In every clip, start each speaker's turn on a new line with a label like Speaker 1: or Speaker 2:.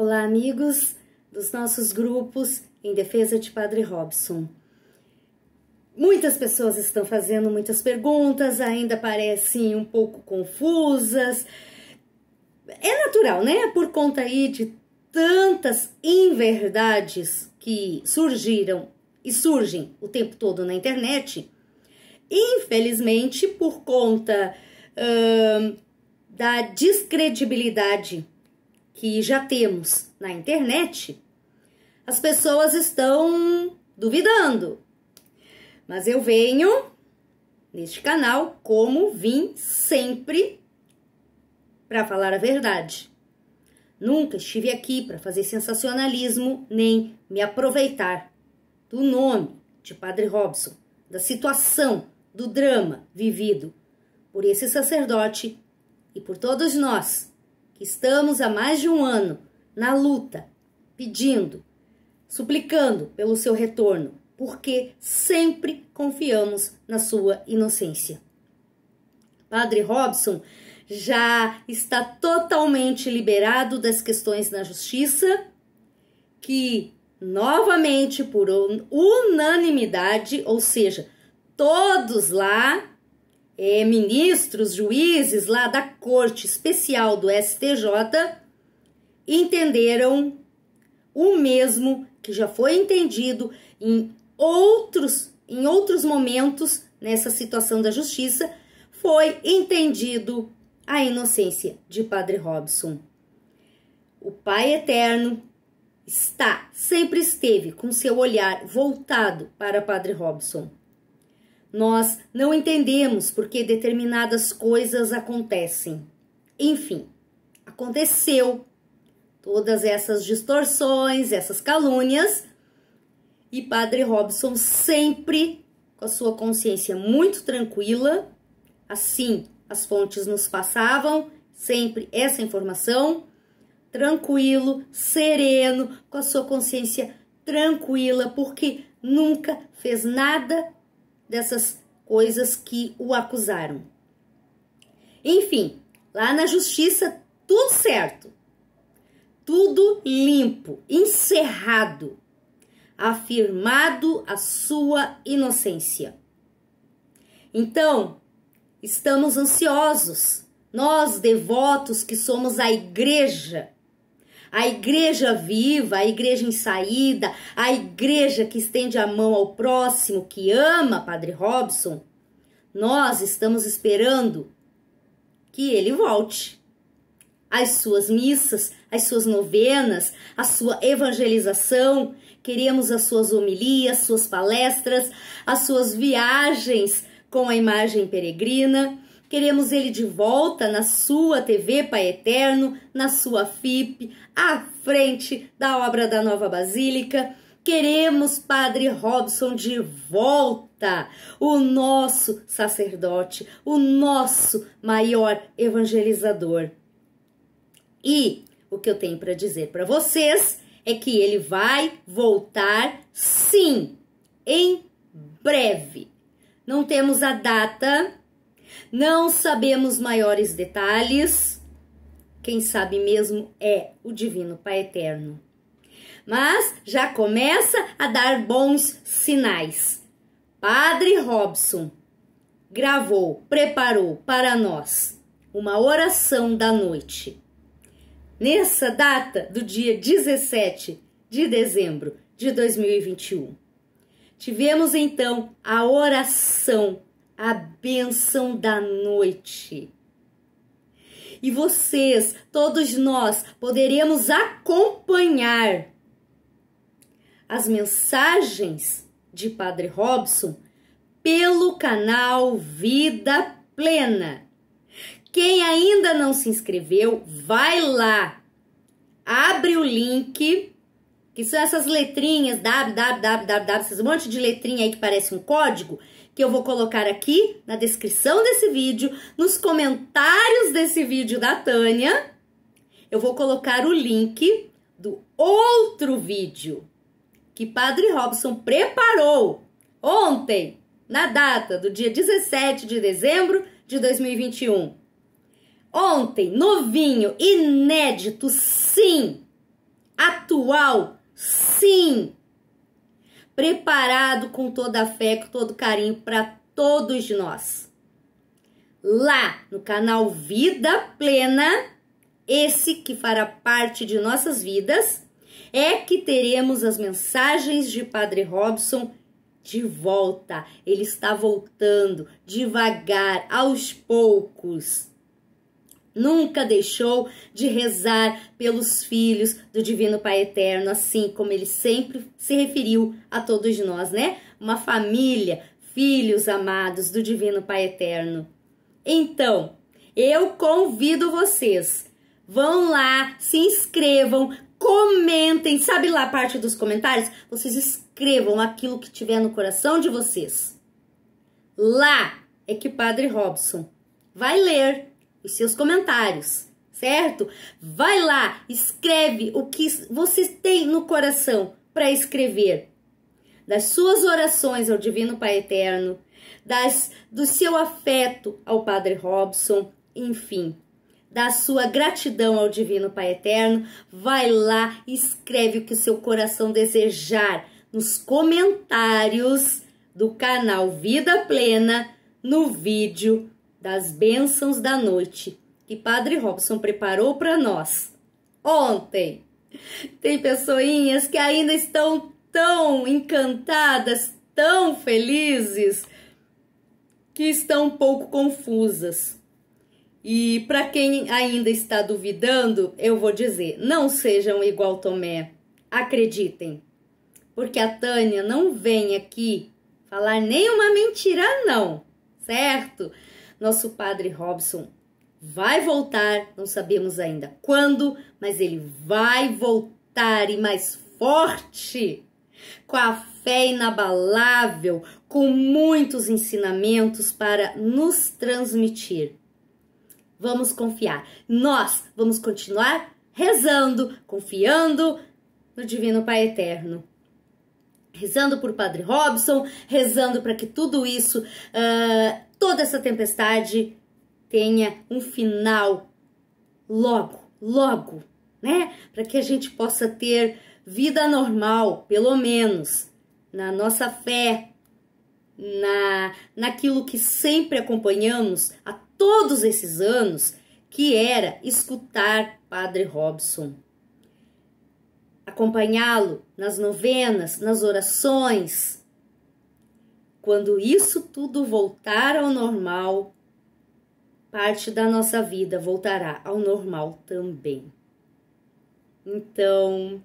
Speaker 1: Olá, amigos dos nossos grupos em defesa de Padre Robson. Muitas pessoas estão fazendo muitas perguntas, ainda parecem um pouco confusas. É natural, né? Por conta aí de tantas inverdades que surgiram e surgem o tempo todo na internet. Infelizmente, por conta da descredibilidade que já temos na internet, as pessoas estão duvidando. Mas eu venho neste canal como vim sempre para falar a verdade. Nunca estive aqui para fazer sensacionalismo nem me aproveitar do nome de Padre Robson, da situação, do drama vivido por esse sacerdote e por todos nós que estamos há mais de um ano na luta, pedindo, suplicando pelo seu retorno, porque sempre confiamos na sua inocência. Padre Robson já está totalmente liberado das questões na justiça, que novamente por unanimidade, ou seja, todos lá é, ministros, juízes lá da Corte Especial do STJ entenderam o mesmo que já foi entendido em outros em outros momentos nessa situação da justiça, foi entendido a inocência de Padre Robson. O Pai Eterno está, sempre esteve com seu olhar voltado para Padre Robson. Nós não entendemos porque determinadas coisas acontecem. Enfim, aconteceu todas essas distorções, essas calúnias, e Padre Robson sempre com a sua consciência muito tranquila, assim as fontes nos passavam sempre essa informação, tranquilo, sereno, com a sua consciência tranquila, porque nunca fez nada dessas coisas que o acusaram. Enfim, lá na justiça, tudo certo, tudo limpo, encerrado, afirmado a sua inocência. Então, estamos ansiosos, nós devotos que somos a igreja a igreja viva, a igreja em saída, a igreja que estende a mão ao próximo, que ama Padre Robson, nós estamos esperando que ele volte. As suas missas, as suas novenas, a sua evangelização, queremos as suas homilias, suas palestras, as suas viagens com a imagem peregrina Queremos ele de volta na sua TV Pai Eterno, na sua FIP, à frente da obra da Nova Basílica. Queremos Padre Robson de volta, o nosso sacerdote, o nosso maior evangelizador. E o que eu tenho para dizer para vocês é que ele vai voltar sim, em breve. Não temos a data não sabemos maiores detalhes. Quem sabe mesmo é o Divino Pai Eterno. Mas já começa a dar bons sinais. Padre Robson gravou, preparou para nós uma oração da noite. Nessa data do dia 17 de dezembro de 2021. Tivemos então a oração a bênção da noite. E vocês, todos nós, poderemos acompanhar as mensagens de Padre Robson pelo canal Vida Plena. Quem ainda não se inscreveu, vai lá, abre o link, que são essas letrinhas, www, esse monte de letrinha aí que parece um código, que eu vou colocar aqui na descrição desse vídeo, nos comentários desse vídeo da Tânia, eu vou colocar o link do outro vídeo que Padre Robson preparou ontem, na data do dia 17 de dezembro de 2021. Ontem, novinho, inédito, sim. Atual, sim preparado com toda a fé, com todo carinho para todos nós. Lá no canal Vida Plena, esse que fará parte de nossas vidas, é que teremos as mensagens de Padre Robson de volta. Ele está voltando devagar, aos poucos nunca deixou de rezar pelos filhos do Divino Pai Eterno, assim como ele sempre se referiu a todos nós, né? Uma família, filhos amados do Divino Pai Eterno. Então, eu convido vocês, vão lá, se inscrevam, comentem, sabe lá a parte dos comentários? Vocês escrevam aquilo que tiver no coração de vocês. Lá é que Padre Robson vai ler os seus comentários, certo? Vai lá, escreve o que você tem no coração para escrever. Das suas orações ao Divino Pai Eterno, das do seu afeto ao Padre Robson, enfim, da sua gratidão ao Divino Pai Eterno, vai lá, escreve o que o seu coração desejar nos comentários do canal Vida Plena no vídeo das bênçãos da noite que Padre Robson preparou para nós ontem. Tem pessoinhas que ainda estão tão encantadas, tão felizes, que estão um pouco confusas. E para quem ainda está duvidando, eu vou dizer: não sejam igual Tomé. Acreditem. Porque a Tânia não vem aqui falar nenhuma mentira, não, certo? Nosso padre Robson vai voltar, não sabemos ainda quando, mas ele vai voltar e mais forte, com a fé inabalável, com muitos ensinamentos para nos transmitir. Vamos confiar. Nós vamos continuar rezando, confiando no Divino Pai Eterno. Rezando por Padre Robson, rezando para que tudo isso uh, toda essa tempestade tenha um final logo, logo, né? Para que a gente possa ter vida normal, pelo menos, na nossa fé, na naquilo que sempre acompanhamos a todos esses anos, que era escutar Padre Robson. Acompanhá-lo nas novenas, nas orações, quando isso tudo voltar ao normal, parte da nossa vida voltará ao normal também. Então,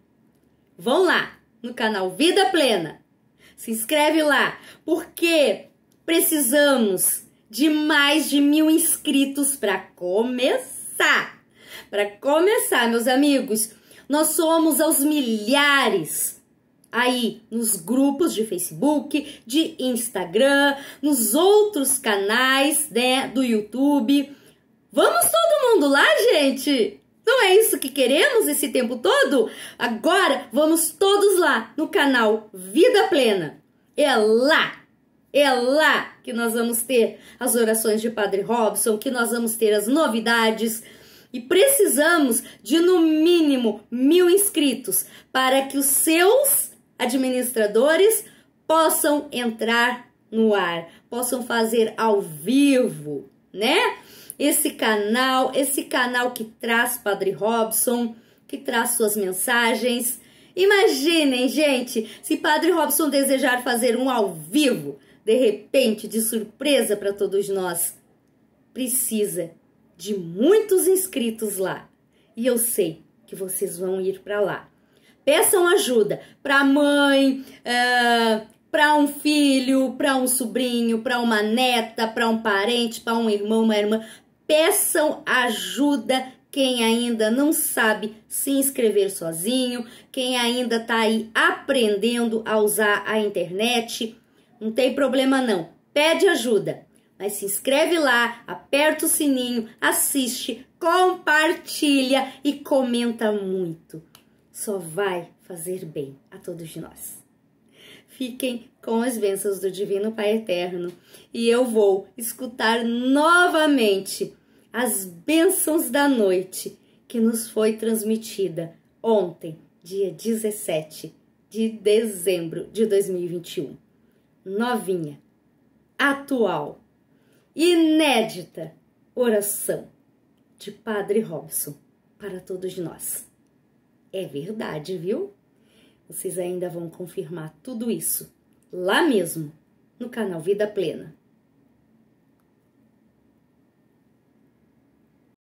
Speaker 1: vão lá no canal Vida Plena. Se inscreve lá, porque precisamos de mais de mil inscritos para começar. Para começar, meus amigos, nós somos aos milhares aí nos grupos de Facebook, de Instagram, nos outros canais, né, do YouTube. Vamos todo mundo lá, gente? Não é isso que queremos esse tempo todo? Agora vamos todos lá no canal Vida Plena. É lá é lá que nós vamos ter as orações de Padre Robson, que nós vamos ter as novidades. E precisamos de no mínimo mil inscritos para que os seus administradores possam entrar no ar, possam fazer ao vivo, né? Esse canal, esse canal que traz Padre Robson, que traz suas mensagens. Imaginem, gente, se Padre Robson desejar fazer um ao vivo, de repente, de surpresa para todos nós, precisa de muitos inscritos lá. E eu sei que vocês vão ir para lá. Peçam ajuda para a mãe, uh, é, para um filho, para um sobrinho, para uma neta, para um parente, para um irmão, uma irmã. Peçam ajuda quem ainda não sabe se inscrever sozinho, quem ainda está aí aprendendo a usar a internet. Não tem problema não. Pede ajuda. Mas se inscreve lá, aperta o sininho, assiste, compartilha e comenta muito só vai fazer bem a todos de nós. Fiquem com as bênçãos do Divino Pai Eterno e eu vou escutar novamente as bênçãos da noite que nos foi transmitida ontem, dia 17 de dezembro de 2021. Novinha, atual, inédita oração de Padre Robson para todos nós. É verdade, viu? Vocês ainda vão confirmar tudo isso lá mesmo, no canal Vida Plena.